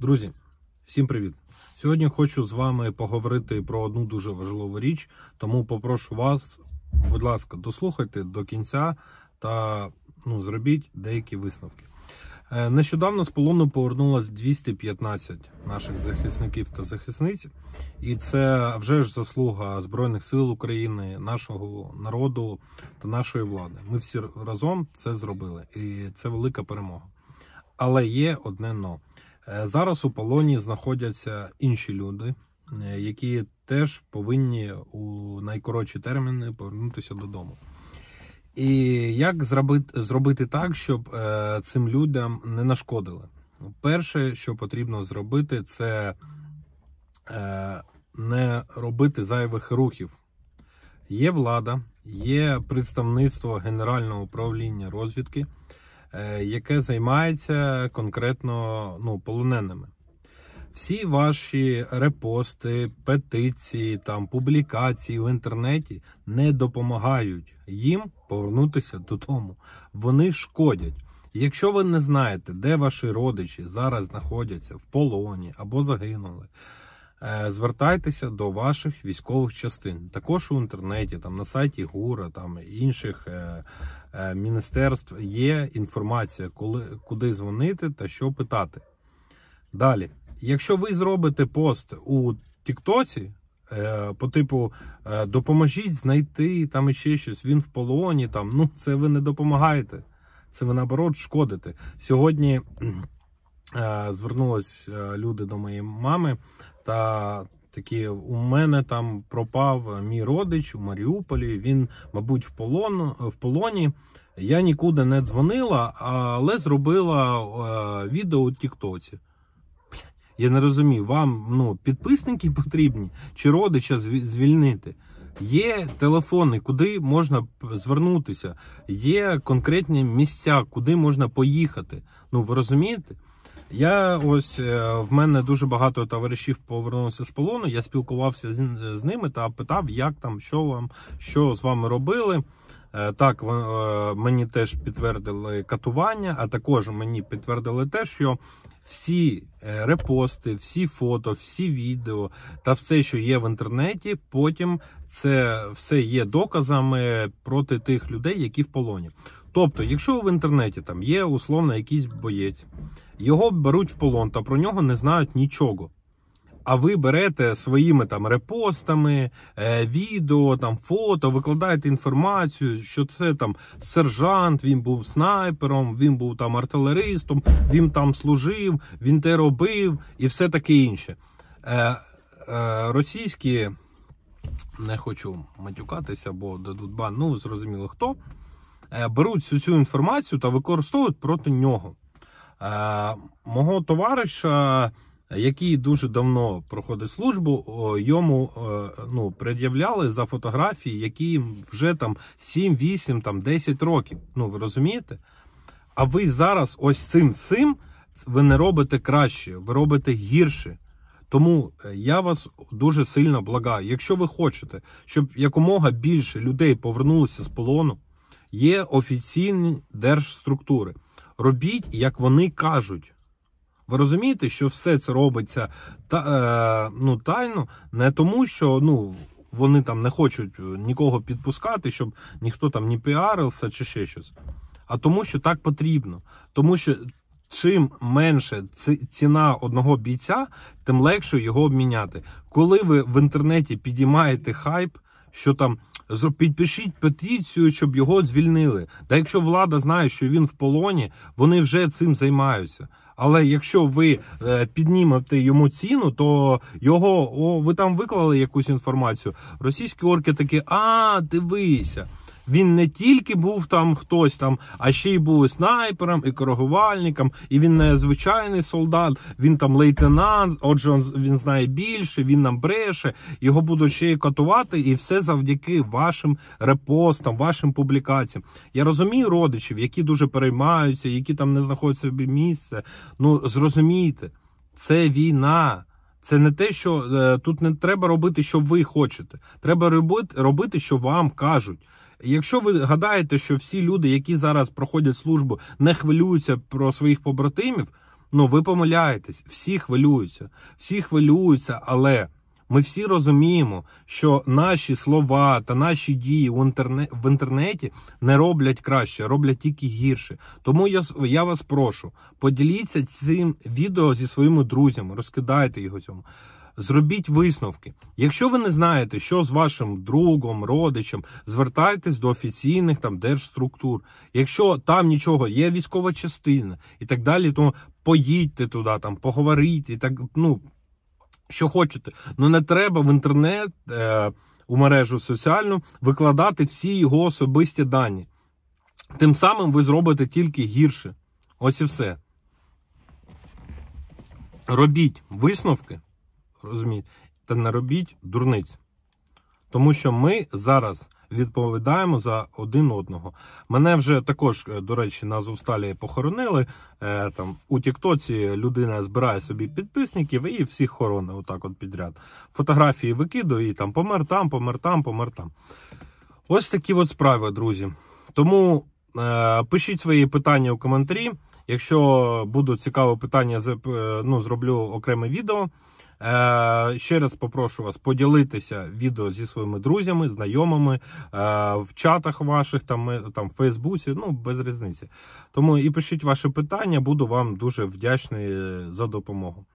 Друзі, всім привіт! Сьогодні хочу з вами поговорити про одну дуже важливу річ, тому попрошу вас, будь ласка, дослухайте до кінця та ну, зробіть деякі висновки. Е, нещодавно з полону повернулось 215 наших захисників та захисниць, і це вже ж заслуга Збройних сил України, нашого народу та нашої влади. Ми всі разом це зробили, і це велика перемога. Але є одне но. Е, зараз у полоні знаходяться інші люди, е, які теж повинні у найкоротші терміни повернутися додому. І як зробити зробити так, щоб е, цим людям не нашкодили? Перше, що потрібно зробити, це не робити зайвих рухів. Є влада, є представництво Генерального управління розвідки. Е, яке займається конкретно ну, полоненими. Всі ваші репости, петиції, там, публікації в інтернеті не допомагають їм повернутися додому. Вони шкодять. Якщо ви не знаєте, де ваші родичі зараз знаходяться в полоні або загинули, Е, звертайтеся до ваших військових частин. Також у інтернеті, там на сайті ГУРа, там інших е, е, міністерств є інформація, коли, куди дзвонити та що питати. Далі, якщо ви зробите пост у Тіктоці. По типу, допоможіть знайти там іще щось, він в полоні. Там ну це ви не допомагаєте, це ви наоборот шкодите сьогодні. Е, звернулись е, люди до моєї мами та. Такі у мене там пропав е, мій родич у Маріуполі. Він, мабуть, в полон в полоні. Я нікуди не дзвонила, але зробила е, відео у Тіктоці. Я не розумію, вам ну, підписники потрібні чи родича звільнити. Є телефони, куди можна звернутися, є конкретні місця, куди можна поїхати. Ну ви розумієте? Я ось е, в мене дуже багато товаришів повернулося з полону. Я спілкувався з, з ними та питав, як там, що вам, що з вами робили. Е, так, е, мені теж підтвердили катування, а також мені підтвердили те, що всі е, репости, всі фото, всі відео та все, що є в інтернеті, потім це все є доказами проти тих людей, які в полоні. Тобто, якщо в інтернеті там є условно якийсь боєць, його беруть в полон, та про нього не знають нічого. А ви берете своїми там репостами, е, відео, там фото, викладаєте інформацію, що це там сержант, він був снайпером, він був там артилеристом, він там служив, він те робив і все таке інше. Е, е, Російські не хочу матюкатися, бо дадуть бан, ну зрозуміло хто. Е, беруть всю цю інформацію та використовують проти нього. Е, мого товариша який дуже давно проходить службу, йому е, ну, пред'являли за фотографії, які вже там 7, 8, там 10 років. Ну ви розумієте? А ви зараз ось цим всім ви не робите краще, ви робите гірше. Тому е, я вас дуже сильно благаю. Якщо ви хочете, щоб якомога більше людей повернулися з полону, є офіційні держструктури. Робіть, як вони кажуть. Ви розумієте, що все це робиться та, е, ну, тайно, не тому, що ну. Вони там не хочуть е, нікого підпускати, щоб ніхто там не піарився чи ще щось. А тому, що так потрібно. Тому що чим менше ціна одного бійця, тим легше його обміняти. Коли ви в інтернеті підіймаєте хайп, що там підпишіть петицію, щоб його звільнили. Та якщо влада знає, що він в полоні, вони вже цим займаються. Але якщо ви е, піднімете йому ціну, то його о, ви там виклали якусь інформацію. Російські орки такі, а дивися. Він не тільки був там хтось там, а ще й був і снайпером, і коригувальником, і він не звичайний солдат, він там лейтенант, отже, він знає більше, він нам бреше, його будуть ще й катувати, і все завдяки вашим репостам, вашим публікаціям. Я розумію родичів, які дуже переймаються, які там не знаходяться собі місце. Ну зрозумійте, це війна. Це не те, що е, тут не треба робити, що ви хочете. Треба робити робити, що вам кажуть. Якщо ви гадаєте, що всі люди, які зараз проходять службу, не хвилюються про своїх побратимів, ну ви помиляєтесь, всі хвилюються, всі хвилюються, але ми всі розуміємо, що наші слова та наші дії в інтернеті не роблять краще, роблять тільки гірше. Тому я я вас прошу, поділіться цим відео зі своїми друзями, розкидайте його цьому зробіть висновки. Якщо ви не знаєте, що з вашим другом, родичем, звертайтесь до офіційних там держструктур. Якщо там нічого, є військова частина і так далі, то поїдьте туди, там поговоріть і так, ну що хочете. Ну не треба в інтернет, е, у мережу соціальну викладати всі його особисті дані. Тим самим ви зробите тільки гірше. Ось і все. Робіть висновки розумієте, та не робіть дурниць. Тому що ми зараз відповідаємо за один одного. Мене вже також, е, до речі, на Зовсталі похоронили. Е, там у Тіктоці людина збирає собі підписників і всіх хорони отак от підряд. Фотографії викидує і там помер там, помер там, помер там. Ось такі от справи, друзі. Тому е, пишіть свої питання у коментарі. Якщо будуть цікаве питання, е, ну, зроблю окреме відео. Е, ще раз попрошу вас поділитися відео зі своїми друзями, знайомими е, в чатах ваших, там е, там в Фейсбуці, ну без різниці. Тому і пишіть ваші питання, буду вам дуже вдячний за допомогу.